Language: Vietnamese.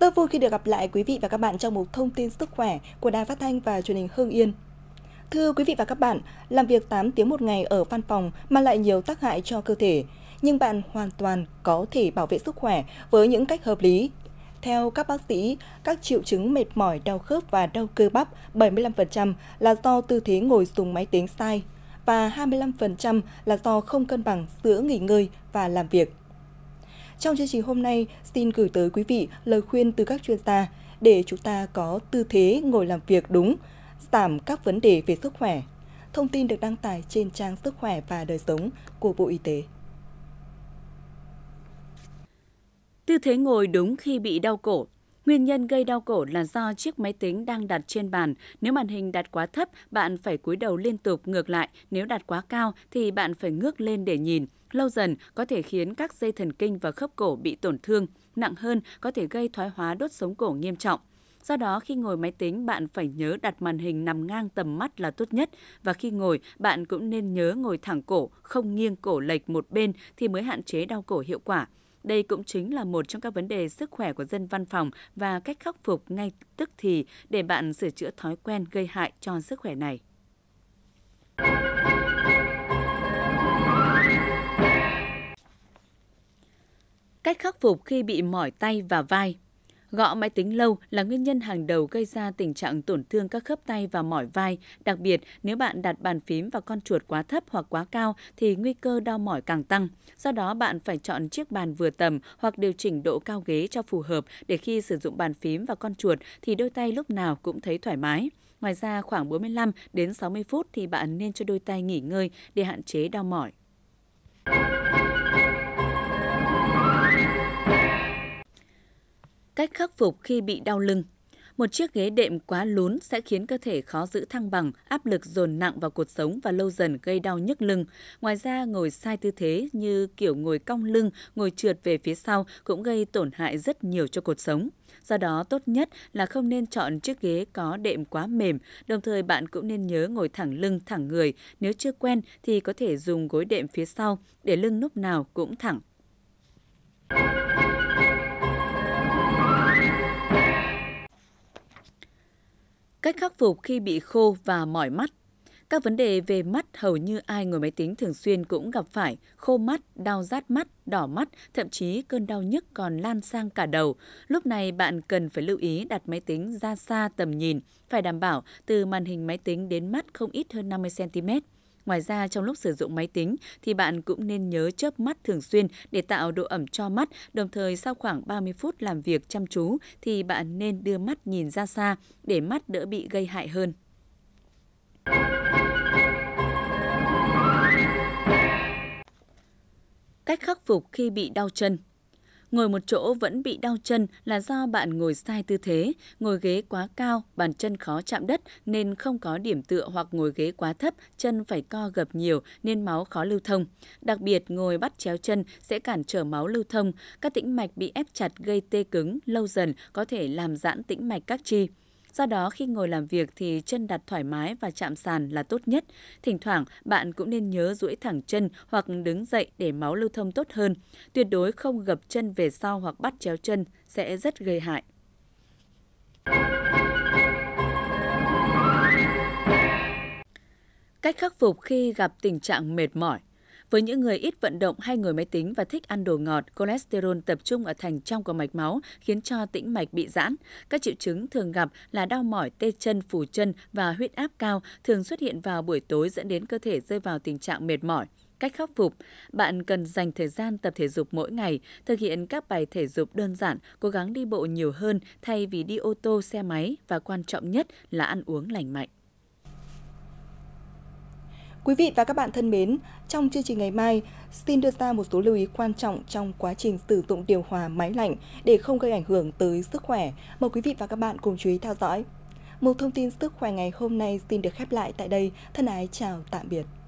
Rất vui khi được gặp lại quý vị và các bạn trong một thông tin sức khỏe của Đài Phát Thanh và Truyền hình Hương Yên. Thưa quý vị và các bạn, làm việc 8 tiếng một ngày ở văn phòng mang lại nhiều tác hại cho cơ thể, nhưng bạn hoàn toàn có thể bảo vệ sức khỏe với những cách hợp lý. Theo các bác sĩ, các triệu chứng mệt mỏi, đau khớp và đau cơ bắp 75% là do tư thế ngồi dùng máy tính sai và 25% là do không cân bằng giữa nghỉ ngơi và làm việc. Trong chương trình hôm nay, xin gửi tới quý vị lời khuyên từ các chuyên gia để chúng ta có tư thế ngồi làm việc đúng, giảm các vấn đề về sức khỏe. Thông tin được đăng tải trên trang Sức khỏe và đời sống của Bộ Y tế. Tư thế ngồi đúng khi bị đau cổ Nguyên nhân gây đau cổ là do chiếc máy tính đang đặt trên bàn. Nếu màn hình đặt quá thấp, bạn phải cúi đầu liên tục ngược lại. Nếu đặt quá cao thì bạn phải ngước lên để nhìn. Lâu dần có thể khiến các dây thần kinh và khớp cổ bị tổn thương. Nặng hơn có thể gây thoái hóa đốt sống cổ nghiêm trọng. Do đó, khi ngồi máy tính, bạn phải nhớ đặt màn hình nằm ngang tầm mắt là tốt nhất. Và khi ngồi, bạn cũng nên nhớ ngồi thẳng cổ, không nghiêng cổ lệch một bên thì mới hạn chế đau cổ hiệu quả. Đây cũng chính là một trong các vấn đề sức khỏe của dân văn phòng và cách khắc phục ngay tức thì để bạn sửa chữa thói quen gây hại cho sức khỏe này. Cách khắc phục khi bị mỏi tay và vai Gõ máy tính lâu là nguyên nhân hàng đầu gây ra tình trạng tổn thương các khớp tay và mỏi vai, đặc biệt nếu bạn đặt bàn phím và con chuột quá thấp hoặc quá cao thì nguy cơ đau mỏi càng tăng. Do đó bạn phải chọn chiếc bàn vừa tầm hoặc điều chỉnh độ cao ghế cho phù hợp để khi sử dụng bàn phím và con chuột thì đôi tay lúc nào cũng thấy thoải mái. Ngoài ra khoảng 45 đến 60 phút thì bạn nên cho đôi tay nghỉ ngơi để hạn chế đau mỏi. cách khắc phục khi bị đau lưng. Một chiếc ghế đệm quá lún sẽ khiến cơ thể khó giữ thăng bằng, áp lực dồn nặng vào cuộc sống và lâu dần gây đau nhức lưng. Ngoài ra, ngồi sai tư thế như kiểu ngồi cong lưng, ngồi trượt về phía sau cũng gây tổn hại rất nhiều cho cuộc sống. Do đó, tốt nhất là không nên chọn chiếc ghế có đệm quá mềm, đồng thời bạn cũng nên nhớ ngồi thẳng lưng, thẳng người. Nếu chưa quen thì có thể dùng gối đệm phía sau để lưng lúc nào cũng thẳng. cách khắc phục khi bị khô và mỏi mắt. Các vấn đề về mắt hầu như ai ngồi máy tính thường xuyên cũng gặp phải, khô mắt, đau rát mắt, đỏ mắt, thậm chí cơn đau nhức còn lan sang cả đầu. Lúc này bạn cần phải lưu ý đặt máy tính ra xa tầm nhìn, phải đảm bảo từ màn hình máy tính đến mắt không ít hơn 50 cm. Ngoài ra, trong lúc sử dụng máy tính thì bạn cũng nên nhớ chớp mắt thường xuyên để tạo độ ẩm cho mắt, đồng thời sau khoảng 30 phút làm việc chăm chú thì bạn nên đưa mắt nhìn ra xa để mắt đỡ bị gây hại hơn. Cách khắc phục khi bị đau chân – Ngồi một chỗ vẫn bị đau chân là do bạn ngồi sai tư thế, ngồi ghế quá cao, bàn chân khó chạm đất nên không có điểm tựa hoặc ngồi ghế quá thấp, chân phải co gập nhiều nên máu khó lưu thông. Đặc biệt ngồi bắt chéo chân sẽ cản trở máu lưu thông, các tĩnh mạch bị ép chặt gây tê cứng lâu dần có thể làm giãn tĩnh mạch các chi. Do đó khi ngồi làm việc thì chân đặt thoải mái và chạm sàn là tốt nhất. Thỉnh thoảng bạn cũng nên nhớ duỗi thẳng chân hoặc đứng dậy để máu lưu thông tốt hơn. Tuyệt đối không gập chân về sau hoặc bắt chéo chân sẽ rất gây hại. Cách khắc phục khi gặp tình trạng mệt mỏi với những người ít vận động hay ngồi máy tính và thích ăn đồ ngọt, cholesterol tập trung ở thành trong của mạch máu khiến cho tĩnh mạch bị giãn. Các triệu chứng thường gặp là đau mỏi, tê chân, phù chân và huyết áp cao thường xuất hiện vào buổi tối dẫn đến cơ thể rơi vào tình trạng mệt mỏi cách khắc phục. Bạn cần dành thời gian tập thể dục mỗi ngày, thực hiện các bài thể dục đơn giản, cố gắng đi bộ nhiều hơn thay vì đi ô tô, xe máy và quan trọng nhất là ăn uống lành mạnh. Quý vị và các bạn thân mến, trong chương trình ngày mai, xin đưa ra một số lưu ý quan trọng trong quá trình sử dụng điều hòa máy lạnh để không gây ảnh hưởng tới sức khỏe. Mời quý vị và các bạn cùng chú ý theo dõi. Một thông tin sức khỏe ngày hôm nay xin được khép lại tại đây. Thân ái chào tạm biệt.